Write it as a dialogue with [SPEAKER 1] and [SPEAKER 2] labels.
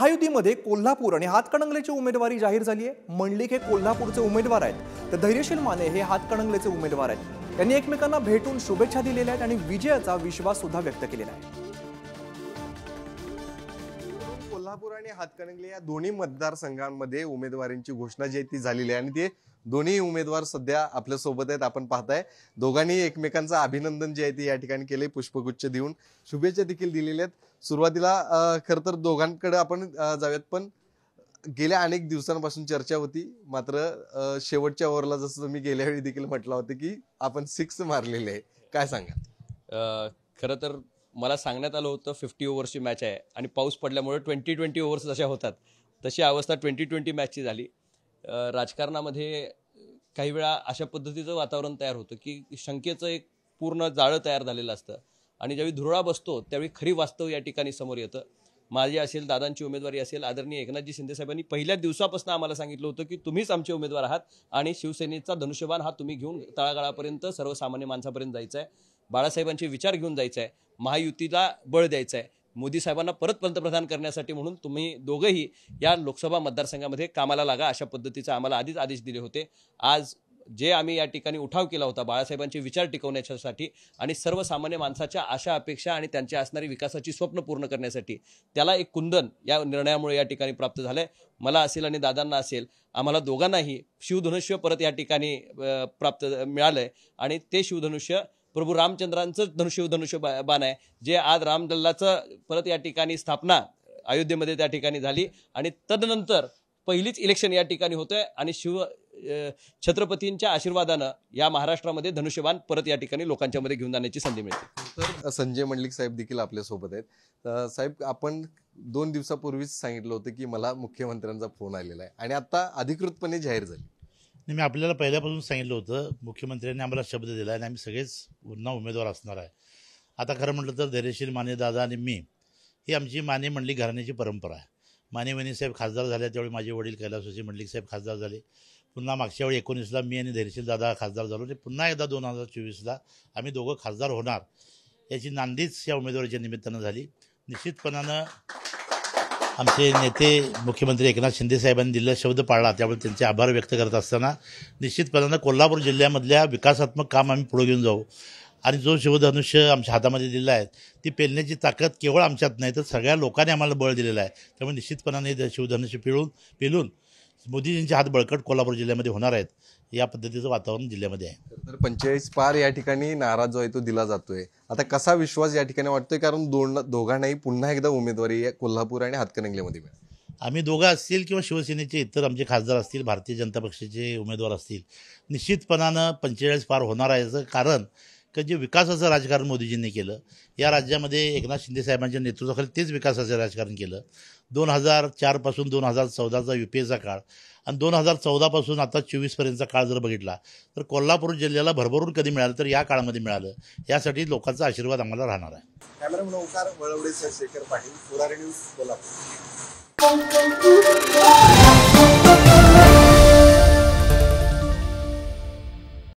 [SPEAKER 1] महायुतीमध्ये कोल्हापूर आणि हातकणंगलेची उमेदवारी जाहीर झाली आहे मंडलिक हे कोल्हापूरचे उमेदवार आहेत तर धैर्यशील माने हे हातकणंगलेचे उमेदवार आहेत त्यांनी एकमेकांना भेटून शुभेच्छा दिलेल्या आहेत आणि विजयाचा विश्वास सुद्धा व्यक्त केलेला आहे कोल्हापूर आणि हातकणंगले या दोन्ही मतदारसंघांमध्ये उमेदवारांची घोषणा जी आहे ती झालेली आहे आणि ते दोन्ही उमेदवार सध्या आपल्या सोबत आहेत आपण पाहताय दोघांनी एकमेकांचं अभिनंदन जे आहे ते या ठिकाणी केले पुष्पगुच्छ देऊन शुभेच्छा देखील दिलेल्या आहेत सुरुवातीला खरं तर दोघांकडे आपण जाऊयात पण गेल्या अनेक दिवसांपासून चर्चा होती मात्र शेवटच्या ओव्हरला जसं तुम्ही गेल्या वेळी देखील म्हटलं होतं की आपण सिक्स मारलेले आहे काय
[SPEAKER 2] सांगा खरं तर मला सांगण्यात आलं होतं फिफ्टी ओव्हर्सची मॅच आहे आणि पाऊस पडल्यामुळे ट्वेंटी ट्वेंटी ओव्हर्स जशा होतात तशी अवस्था ट्वेंटी ट्वेंटी मॅचची झाली राजकारणामध्ये काही वेळा अशा पद्धतीचं वातावरण तयार होतं की शंकेचं एक पूर्ण जाळं तयार झालेलं असतं आणि ज्यावेळी धुरळा बसतो त्यावेळी खरी वास्तव या ठिकाणी समोर येतं माझी असेल दादांची उमेदवारी असेल आदरणीय एकनाथजी शिंदेसाहेबांनी पहिल्या दिवसापासून आम्हाला सांगितलं होतं की तुम्हीच आमचे उमेदवार आहात आणि शिवसेनेचा धनुष्यबाण हा तुम्ही घेऊन तळागाळापर्यंत सर्वसामान्य माणसापर्यंत जायचा आहे बाळासाहेबांचे विचार घेऊन जायचं आहे महायुतीला बळ द्यायचं आहे मोदी साहेबांना परत पंतप्रधान करण्यासाठी म्हणून तुम्ही दोघंही या लोकसभा मतदारसंघामध्ये कामाला लागा अशा पद्धतीचा आम्हाला आधीच आदेश दिले होते आज जे आम्ही या ठिकाणी उठाव केला होता बाळासाहेबांचे विचार टिकवण्याच्यासाठी आणि सर्वसामान्य माणसाच्या आशा अपेक्षा आणि त्यांची असणारी विकासाची स्वप्न पूर्ण करण्यासाठी त्याला एक कुंदन या निर्णयामुळे या ठिकाणी प्राप्त झालं आहे मला असेल आणि दादांना असेल आम्हाला दोघांनाही शिवधनुष्य परत या ठिकाणी प्राप्त मिळालं आहे आणि ते शिवधनुष्य प्रभू रामचंद्रांचं धनुष्य धनुष्य बाण आहे जे आज रामदल्लाचं परत या ठिकाणी स्थापना अयोध्येमध्ये त्या ठिकाणी झाली आणि तदनंतर पहिलीच इलेक्शन या ठिकाणी होतंय आणि शिव छत्रपतींच्या आशीर्वादानं या महाराष्ट्रामध्ये धनुष्यबाण परत या ठिकाणी लोकांच्या मध्ये घेऊन जाण्याची संधी मिळते
[SPEAKER 1] तर संजय मंडलिक साहेब देखील आपल्या सोबत आहेत साहेब आपण दोन दिवसापूर्वीच सांगितलं होतं की मला मुख्यमंत्र्यांचा फोन आलेला आहे आणि आता अधिकृतपणे जाहीर झाली
[SPEAKER 3] आणि मी आपल्याला पहिल्यापासून सांगितलं होतं मुख्यमंत्र्यांनी आम्हाला शब्द दिला आणि आम्ही सगळेच पुन्हा उमेदवार असणार आहे आता खरं म्हटलं तर धैर्यशील माने दादा आणि मी ही आमची माने मंडली घराण्याची परंपरा आहे माने साहेब खासदार झाल्या त्यावेळी माझे वडील मंडलिक साहेब खासदार झाले पुन्हा मागच्या वेळी एकोणीसला मी आणि धैर्यशील दादा खासदार झालो आणि पुन्हा एकदा दोन हजार चोवीसला आम्ही दोघं खासदार होणार याची नांदीच या उमेदवारीच्या निमित्तानं झाली निश्चितपणानं आमचे नेते मुख्यमंत्री एकनाथ शिंदे साहेबांनी दिलेला शब्द पाळला त्यामुळे त्यांचे आभार व्यक्त करत असताना निश्चितपणानं कोल्हापूर जिल्ह्यामधल्या विकासात्मक काम आम्ही पुढे घेऊन जाऊ आणि जो शिवधनुष्य आमच्या हातामध्ये दिला आहे ती पेलण्याची ताकद केवळ आमच्यात नाही तर सगळ्या लोकांनी आम्हाला बळ दिलेला आहे त्यामुळे निश्चितपणाने शिवधनुष्य पिळून पेलून मोदीजींचे हात बळकट कोल्हापूर जिल्ह्यामध्ये होणार आहेत
[SPEAKER 1] या पद्धतीचं वातावरण जिल्ह्यामध्ये आहे तर पंचेचाळीस पार या ठिकाणी नारा जो आहे तो दिला जातोय आता कसा विश्वास या ठिकाणी वाटतोय कारण दोन दोघांनाही पुन्हा एकदा उमेदवारी कोल्हापूर आणि हातकणंगलेमध्ये
[SPEAKER 3] मिळेल आम्ही दोघं असतील किंवा शिवसेनेचे इतर आमचे खासदार असतील भारतीय जनता पक्षाचे उमेदवार असतील निश्चितपणानं पंचेचाळीस पार होणार आहे कारण का जे विकासाचं राजकारण मोदीजींनी केलं या राज्यामध्ये एकनाथ शिंदे साहेबांच्या नेतृत्वाखाली तेच विकासाचं राजकारण केलं दोन हजार चारपासून दोन हजार चौदाचा यू पी एचा काळ आणि दोन हजार चौदापासून आता चोवीसपर्यंतचा काळ जर बघितला तर कोल्हापूर जिल्ह्याला भरभरून कधी मिळालं तर या काळामध्ये मिळालं यासाठी लोकांचा आशीर्वाद आम्हाला राहणार आहे
[SPEAKER 1] वळवडे शेखर न्यूज